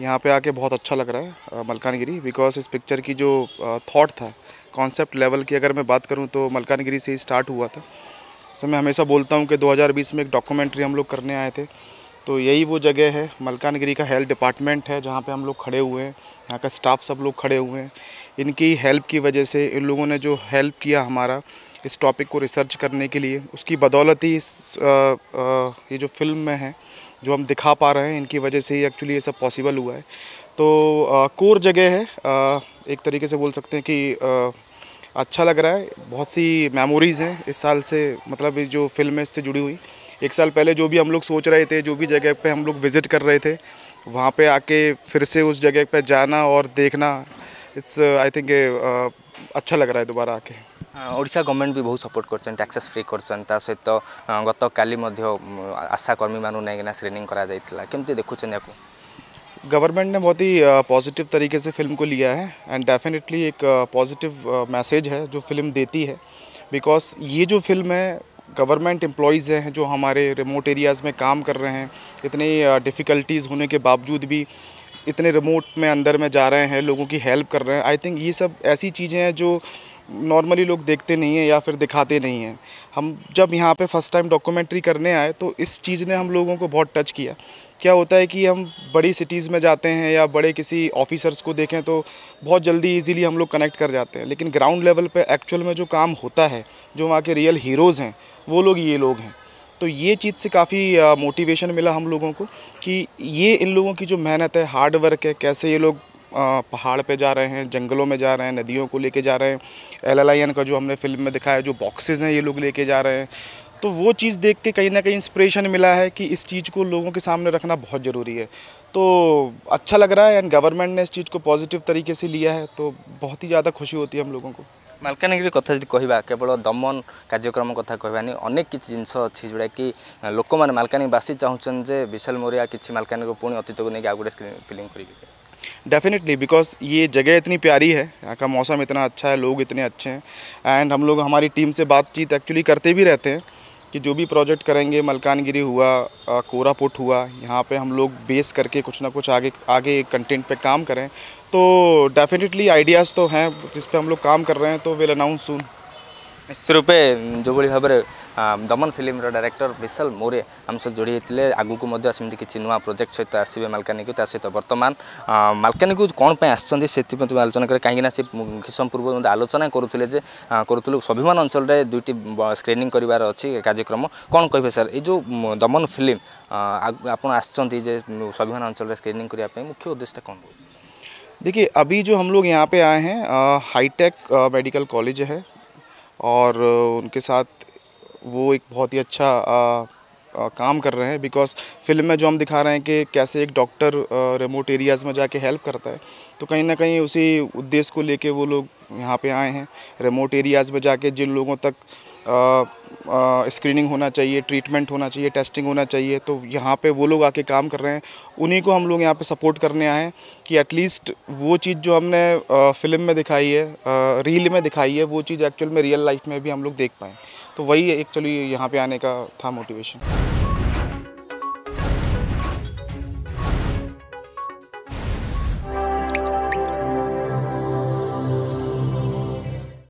यहाँ पे आके बहुत अच्छा लग रहा है मलकानगिरी बिकॉज इस पिक्चर की जो थॉट था कॉन्सेप्ट लेवल की अगर मैं बात करूँ तो मलकानगिरी से ही स्टार्ट हुआ था सर मैं हमेशा बोलता हूँ कि 2020 में एक डॉक्यूमेंट्री हम लोग करने आए थे तो यही वो जगह है मलकानगिरी का हेल्थ डिपार्टमेंट है जहाँ पर हम लोग खड़े हुए हैं यहाँ का स्टाफ सब लोग खड़े हुए हैं इनकी हेल्प की वजह से इन लोगों ने जो हेल्प किया हमारा इस टॉपिक को रिसर्च करने के लिए उसकी बदौलत ही इस आ, आ, ये जो फिल्म में है जो हम दिखा पा रहे हैं इनकी वजह से ही एक्चुअली ये सब पॉसिबल हुआ है तो कोर जगह है आ, एक तरीके से बोल सकते हैं कि आ, अच्छा लग रहा है बहुत सी मेमोरीज़ हैं इस साल से मतलब इस जो फिल्म है इससे जुड़ी हुई एक साल पहले जो भी हम लोग सोच रहे थे जो भी जगह पे हम लोग विज़िट कर रहे थे वहाँ पे आके फिर से उस जगह पे जाना और देखना इट्स आई थिंक अच्छा लग रहा है दोबारा आके ଓଡ଼ିଶା हाँ, गवर्नमेंट भी बहुत सपोर्ट कर टैक्सेस फ्री कर सहित गत काली आशाकर्मी ଆଶାକର୍ମୀମାନଙ୍କୁ ନେଇକିନା ସ୍କ୍ରିନିଂ କରାଯାଇଥିଲା କେମିତି गवर्नमेंट ने बहुत ही पॉजिटिव तरीके से फिल्म को लिया है एंड डेफिनेटली एक पॉजिटिव मैसेज है जो फिल्म देती है बिकॉज ये जो फिल्म है गवर्नमेंट एम्प्लॉज़ हैं जो हमारे रिमोट एरियाज़ में काम कर रहे हैं इतनी डिफ़िकल्टीज़ होने के बावजूद भी इतने रिमोट में अंदर में जा रहे हैं लोगों की हेल्प कर रहे हैं आई थिंक ये सब ऐसी चीज़ें हैं जो नॉर्मली लोग देखते नहीं हैं या फिर दिखाते नहीं हैं हम जब यहाँ पे फर्स्ट टाइम डॉक्यूमेंट्री करने आए तो इस चीज़ ने हम लोगों को बहुत टच किया क्या होता है कि हम बड़ी सिटीज़ में जाते हैं या बड़े किसी ऑफिसर्स को देखें तो बहुत जल्दी इजीली हम लोग कनेक्ट कर जाते हैं लेकिन ग्राउंड लेवल पर एक्चुअल में जो काम होता है जो वहाँ के रियल हीरोज़ हैं वो लोग ये लोग हैं तो ये चीज़ से काफ़ी मोटिवेशन मिला हम लोगों को कि ये इन लोगों की जो मेहनत है हार्ड वर्क है कैसे ये लोग पहाड़ पे जा रहे हैं जंगलों में जा रहे हैं नदियों को लेके जा रहे हैं एल का जो हमने फिल्म में दिखाया जो बॉक्सेज हैं ये लोग लेके जा रहे हैं तो वो चीज़ देख के कहीं ना कहीं इंस्पिरेशन मिला है कि इस चीज़ को लोगों के सामने रखना बहुत ज़रूरी है तो अच्छा लग रहा है एंड गवर्नमेंट ने इस चीज़ को पॉजिटिव तरीके से लिया है तो बहुत ही ज़्यादा खुशी होती है हम लोगों को कह केवल दमन कार्यक्रम କେବଳ कह କାର୍ଯ୍ୟକ୍ରମ अनेक किसी जिनस अच्छी ଜିନିଷ ଅଛି ଯେଉଁଟାକି ଲୋକମାନେ ମାଲକାନଗିରିବାସୀ ଚାହୁଁଛନ୍ତି ଯେ ବିଶାଲ ମୋରିଆ କିଛି ମାଲକାନଗିରିକୁ को ଅତୀତକୁ ନେଇକି ଆଉ ଗୋଟେ ଫିଲ୍ମ करेंगे डेफिनेटली बिकॉज ये जगह इतनी प्यारी है यहाँ का मौसम इतना अच्छा है लोग इतने अच्छे हैं एंड हम लोग हमारी टीम से बातचीत एक्चुअली करते भी रहते हैं कि जो भी प्रोजेक्ट करेंगे मलकानगिरी हुआ कोरापुट हुआ यहाँ पे हम लोग बेस करके कुछ ना कुछ आगे आगे कंटेंट पे काम करें तो डेफिनेटली आइडियाज़ तो हैं जिस पर हम लोग काम कर रहे हैं तो विल अनाउंस सुन इस रूपे जो बड़ी खबर दमन फिल्म डायरेक्टर विशाल मोरे आम सहित जोड़ी होते आगू को किसी नुआ प्रोजेक्ट सहित आसवे मलकानी को सहित बर्तमान मलकानी को कौन आसपी तुम्हें आलोचना करें कहीं से किसम पूर्व मतलब आलोचना करुले करूँ स्वाभिमान अंचल दुईट स्क्रीनिंग करार कार्यक्रम कौन कहे सर ये जो दमन फिल्म आप आज स्वाभिमान अंचल स्क्रीनिंग करने मुख्य उद्देश्य कौन रही देखिए अभी जो हम लोग यहाँ पे आए हैं हाईटेक मेडिकल कॉलेज है और उनके साथ वो एक बहुत ही अच्छा आ, आ, काम कर रहे हैं बिकॉज फिल्म में जो हम दिखा रहे हैं कि कैसे एक डॉक्टर रिमोट एरियाज़ में जाके हेल्प करता है तो कहीं ना कहीं उसी उद्देश्य को लेके वो लोग यहाँ पे आए हैं रिमोट एरियाज़ में जाके जिन लोगों तक आ, स्क्रीनिंग होना चाहिए ट्रीटमेंट होना चाहिए टेस्टिंग होना चाहिए तो यहाँ पे वो लोग आके काम कर रहे हैं उन्हीं को हम लोग यहाँ पे सपोर्ट करने आए हैं कि एटलीस्ट वो चीज़ जो हमने फिल्म में दिखाई है रील में दिखाई है वो चीज़ एक्चुअल में रियल लाइफ में भी हम लोग देख पाएँ तो वही एक्चुअली यहाँ पर आने का था मोटिवेशन